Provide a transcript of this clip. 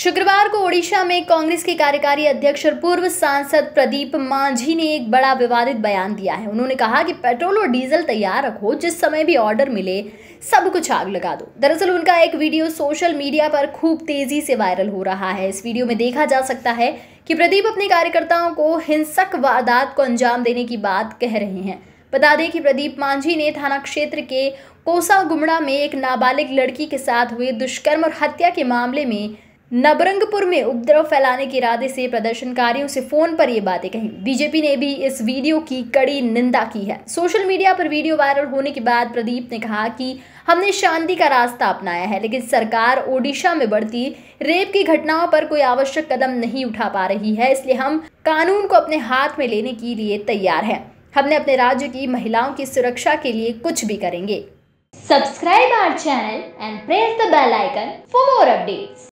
शुक्रवार को ओडिशा में कांग्रेस के कार्यकारी अध्यक्ष और पूर्व सांसद प्रदीप मांझी ने एक बड़ा विवादित बयान दिया है उन्होंने कहा कि पेट्रोल और डीजल तैयार रखो जिस समय भी ऑर्डर मिले सब कुछ आग लगा दो दरअसल उनका एक वीडियो सोशल मीडिया पर खूब तेजी से वायरल हो रहा है इस वीडियो में देखा जा सकता है कि प्रदीप अपने कार्यकर्ताओं को हिंसक वारदात को अंजाम देने की बात कह रहे हैं बता दें कि प्रदीप मांझी ने थाना क्षेत्र के कोसा गुमड़ा में एक नाबालिग लड़की के साथ हुए दुष्कर्म और हत्या के मामले में नबरंगपुर में उपद्रव फैलाने के इरादे से प्रदर्शनकारियों से फोन पर ये बातें कही बीजेपी ने भी इस वीडियो की कड़ी निंदा की है सोशल मीडिया पर वीडियो वायरल होने के बाद प्रदीप ने कहा कि हमने शांति का रास्ता अपनाया है लेकिन सरकार ओडिशा में बढ़ती रेप की घटनाओं पर कोई आवश्यक कदम नहीं उठा पा रही है इसलिए हम कानून को अपने हाथ में लेने के लिए तैयार है हमने अपने राज्य की महिलाओं की सुरक्षा के लिए कुछ भी करेंगे subscribe our channel and press the bell icon for more updates.